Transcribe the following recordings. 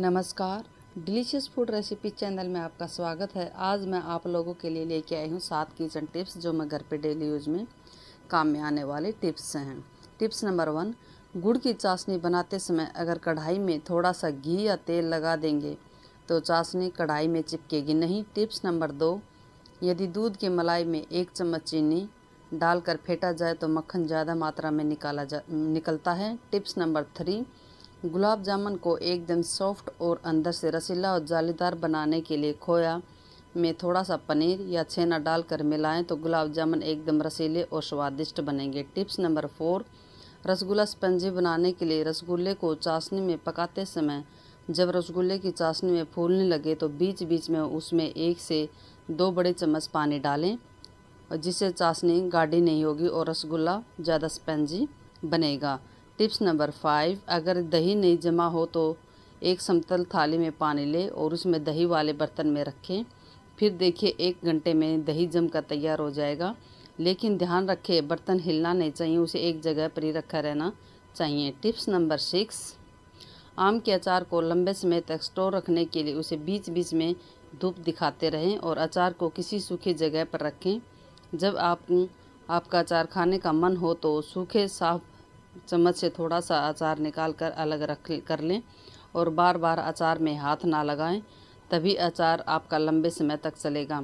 नमस्कार delicious food recipe channel में आपका स्वागत है आज मैं आप लोगों के लिए लेके आई हूँ सात किचन टिप्स जो मैं घर पे डेली यूज़ में काम में आने वाले टिप्स हैं टिप्स नंबर वन गुड़ की चाशनी बनाते समय अगर कढ़ाई में थोड़ा सा घी या तेल लगा देंगे तो चाशनी कढ़ाई में चिपकेगी नहीं टिप्स नंबर दो यदि दूध के मलाई में एक चम्मच चीनी डालकर फेंटा जाए तो मक्खन ज़्यादा मात्रा में निकाला जा निकलता है tips number three gulab jamun को एकदम सॉफ्ट और अंदर से रसीला और जालीदार बनाने के लिए खोया में थोड़ा सा पनीर या छेना डालकर मिलाएं तो गुलाब जामुन एकदम रसीले और स्वादिष्ट बनेंगे tips number four rasgulla spongy बनाने के लिए रसगुल्ले को चाशनी में पकाते समय जब रसगुल्ले की चाशनी में फूलने लगे तो बीच बीच में उसमें एक से दो बड़े चम्मच पानी डालें जिससे चाशनी गाढ़ी नहीं होगी और रसगुल्ला ज़्यादा स्पंजी बनेगा टिप्स नंबर फाइव अगर दही नहीं जमा हो तो एक समतल थाली में पानी लें और उसमें दही वाले बर्तन में रखें फिर देखिए एक घंटे में दही जम कर तैयार हो जाएगा लेकिन ध्यान रखें बर्तन हिलना नहीं चाहिए उसे एक जगह पर ही रखा रहना चाहिए टिप्स नंबर सिक्स आम के अचार को लंबे समय तक स्टोर रखने के लिए उसे बीच बीच में धूप दिखाते रहें और अचार को किसी सूखी जगह पर रखें जब आप आपका अचार खाने का मन हो तो सूखे साफ चम्मच से थोड़ा सा अचार निकाल कर अलग रख कर लें और बार बार अचार में हाथ ना लगाएं तभी अचार आपका लंबे समय तक चलेगा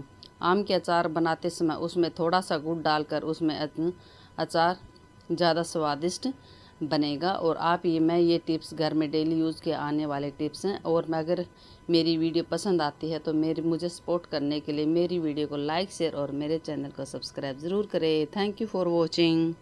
आम के अचार बनाते समय उसमें थोड़ा सा गुड़ डालकर उसमें अचार ज़्यादा स्वादिष्ट बनेगा और आप ये मैं ये टिप्स घर में डेली यूज़ के आने वाले टिप्स हैं और मैं अगर मेरी वीडियो पसंद आती है तो मेरे मुझे सपोर्ट करने के लिए मेरी वीडियो को लाइक शेयर और मेरे चैनल को सब्सक्राइब ज़रूर करें थैंक यू फॉर वॉचिंग